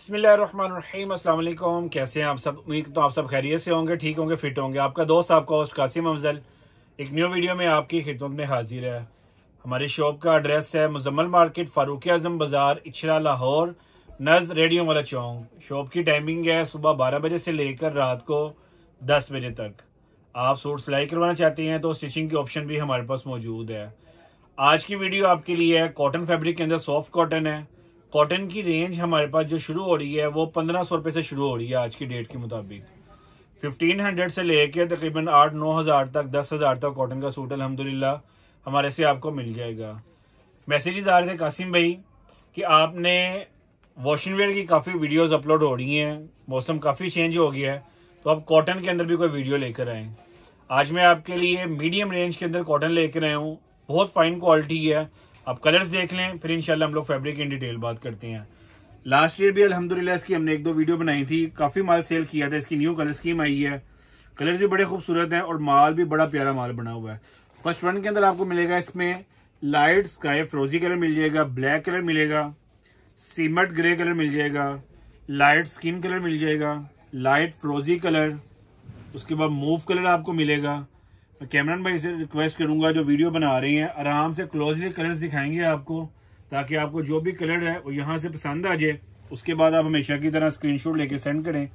बसमीम अल्लाम कैसे हैं आप सब उम्मीद तो आप सब खैरियत से होंगे ठीक होंगे फिट होंगे आपका दोस्त आपका होस्ट कासिम अफजल एक न्यू वीडियो में आपकी खिदमत में हाजिर है हमारी शॉप का एड्रेस है मुजम्मल मार्केट फ़ारूक आज़म बाज़ार इचरा लाहौर नज़ रेडियो वाला चौंक शॉप की टाइमिंग है सुबह बारह बजे से लेकर रात को दस बजे तक आप सूट सिलाई करवाना चाहते हैं तो स्टिचिंग की ऑप्शन भी हमारे पास मौजूद है आज की वीडियो आपके लिए है कॉटन फैब्रिक के अंदर सॉफ्ट कॉटन है कॉटन की रेंज हमारे पास जो शुरू हो रही है वो पंद्रह सौ रुपये से शुरू हो रही है आज की डेट के मुताबिक फिफ्टीन हंड्रेड से लेके तकरीबन आठ नौ हज़ार तक दस हज़ार तक कॉटन का सूट अलहमदिल्ला हमारे से आपको मिल जाएगा मैसेजेस आ रहे थे कासिम भाई कि आपने वॉशिंग वेयर की काफ़ी वीडियोस अपलोड हो रही हैं मौसम काफ़ी चेंज हो गया है तो आप कॉटन के अंदर भी कोई वीडियो लेकर आएँ आज मैं आपके लिए मीडियम रेंज के अंदर कॉटन लेकर आया हूँ बहुत फाइन क्वालिटी है आप कलर्स देख लें फिर इंशाल्लाह हम लोग फैब्रिक इन डिटेल बात करते हैं लास्ट ईयर भी अल्हम्दुलिल्लाह इसकी हमने एक दो वीडियो बनाई थी काफ़ी माल सेल किया था इसकी न्यू कलर स्कीम आई है कलर्स भी बड़े खूबसूरत हैं और माल भी बड़ा प्यारा माल बना हुआ है फर्स्ट वन के अंदर आपको मिलेगा इसमें लाइट स्काई फ्रोजी कलर मिल जाएगा ब्लैक कलर मिलेगा सीमट ग्रे कलर मिल जाएगा लाइट स्किन कलर मिल जाएगा लाइट फ्रोजी कलर उसके बाद मूव कलर आपको मिलेगा कैमरन भाई से रिक्वेस्ट करूंगा जो वीडियो बना रही हैं आराम से क्लोजली कलर्स दिखाएंगे आपको ताकि आपको जो भी कलर है वो यहाँ से पसंद आ जाए उसके बाद आप हमेशा की तरह स्क्रीनशॉट लेके सेंड करें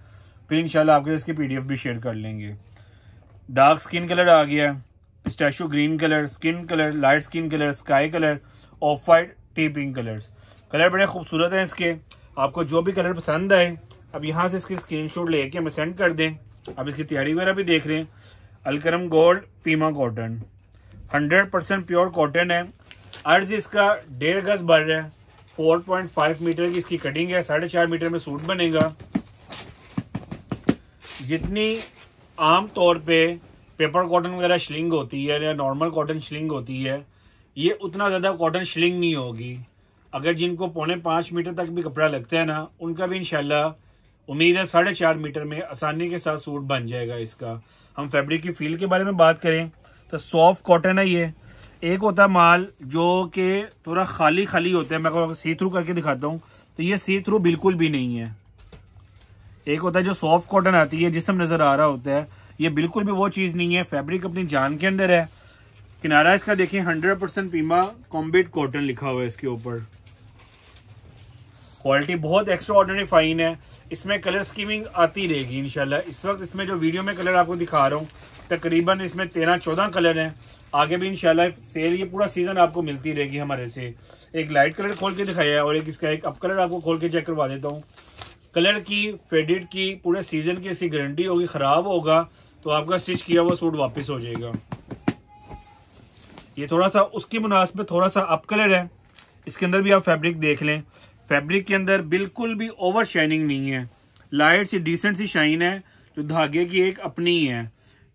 फिर इंशाल्लाह आपके इसकी पीडीएफ भी शेयर कर लेंगे डार्क स्किन कलर आ गया स्टैचू green colour skin colour light skin colour sky colour off white tea pink colours colour बड़े खूबसूरत हैं इसके आपको जो भी कलर पसंद आए अब यहाँ से इसकी शॉट लेके हमें सेंड कर दें अब इसकी तैयारी वगैरह भी देख रहे हैं Alkaram gold pima cotton 100 percent pure cotton है अर्ज इसका डेढ़ गज बढ़ रहा है 4.5 मीटर की इसकी कटिंग है साढ़े चार मीटर में सूट बनेगा जितनी आम तौर पे पेपर कॉटन वगैरह श्लिंग होती है या नॉर्मल कॉटन श्लिंग होती है ये उतना ज़्यादा कॉटन श्लिंग नहीं होगी अगर जिनको पौने पाँच मीटर तक भी कपड़ा लगता है ना उनका भी इनशाला उम्मीद है साढ़े चार मीटर में आसानी के साथ सूट बन जाएगा इसका हम फैब्रिक की फील के बारे में बात करें तो सॉफ्ट कॉटन है ये एक होता है माल जो कि थोड़ा खाली खाली होता है मैं सी थ्रू करके दिखाता हूँ तो ये सी थ्रू बिल्कुल भी नहीं है एक होता है जो सॉफ्ट कॉटन आती है जिसम नज़र आ रहा होता है ये बिल्कुल भी वो चीज़ नहीं है फैब्रिक अपनी जान के अंदर है किनारा इसका देखिए 100 परसेंट पीमा कॉम्बेट कॉटन लिखा हुआ है इसके ऊपर क्वालिटी बहुत एक्स्ट्रा ऑर्डनरी फाइन है इसमें कलर स्कीमिंग आती रहेगी इनशाला इस वक्त इसमें जो वीडियो में कलर आपको दिखा रहा हूँ तकरीबन इसमें तेरह चौदह कलर हैं आगे भी इनशाला सेल ये पूरा सीजन आपको मिलती रहेगी हमारे से एक लाइट कलर खोल के दिखाया है और एक इसका एक अप कलर आपको खोल के चेक करवा देता हूँ कलर की फेडिट की पूरे सीजन की ऐसी गारंटी होगी ख़राब होगा तो आपका स्टिच किया हुआ सूट वापस हो जाएगा ये थोड़ा सा उसकी मुनासिब थोड़ा सा अप कलर है इसके अंदर भी आप फैब्रिक देख लें फैब्रिक के अंदर बिल्कुल भी ओवर शाइनिंग नहीं है लाइट सी डिसेंट सी शाइन है जो धागे की एक अपनी ही है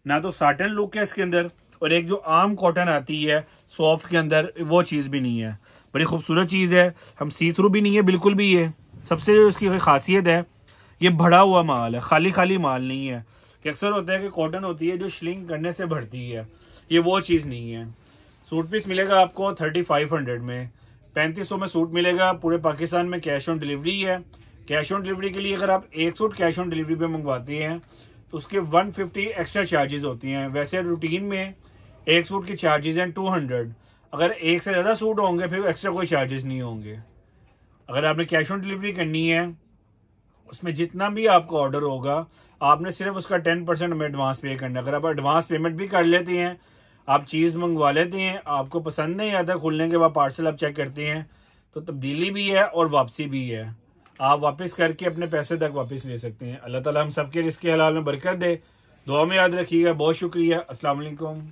ना तो साटन लुक है इसके अंदर और एक जो आम कॉटन आती है सॉफ्ट के अंदर वो चीज़ भी नहीं है बड़ी खूबसूरत चीज़ है हम सी थ्रू भी नहीं है बिल्कुल भी ये सबसे जो इसकी खासियत है ये भरा हुआ माल है खाली खाली माल नहीं है कि अक्सर होता है कि कॉटन होती है जो श्लिंग करने से भरती है ये वो चीज़ नहीं है सूट पीस मिलेगा आपको थर्टी फाइव हंड्रेड में पैंतीस में सूट मिलेगा पूरे पाकिस्तान में कैश ऑन डिलीवरी है कैश ऑन डिलीवरी के लिए अगर आप एक सूट कैश ऑन डिलीवरी पे मंगवाते हैं तो उसके 150 एक्स्ट्रा चार्जेस होती हैं वैसे रूटीन में एक सूट के चार्जेस हैं 200 अगर एक से ज़्यादा सूट होंगे फिर एक्स्ट्रा कोई चार्जेस नहीं होंगे अगर आपने कैश ऑन डिलीवरी करनी है उसमें जितना भी आपका ऑर्डर होगा आपने सिर्फ उसका टेन परसेंट एडवांस पे करना है अगर आप एडवांस पेमेंट भी कर लेते हैं आप चीज़ मंगवा लेते हैं आपको पसंद नहीं आता खुलने के बाद पार्सल आप चेक करते हैं तो तब्दीली भी है और वापसी भी है आप वापस करके अपने पैसे तक वापस ले सकते हैं अल्लाह ताला हम सबके रिस्क के हलाल में बरकत दे दुआ में याद रखिएगा बहुत शुक्रिया असलकुम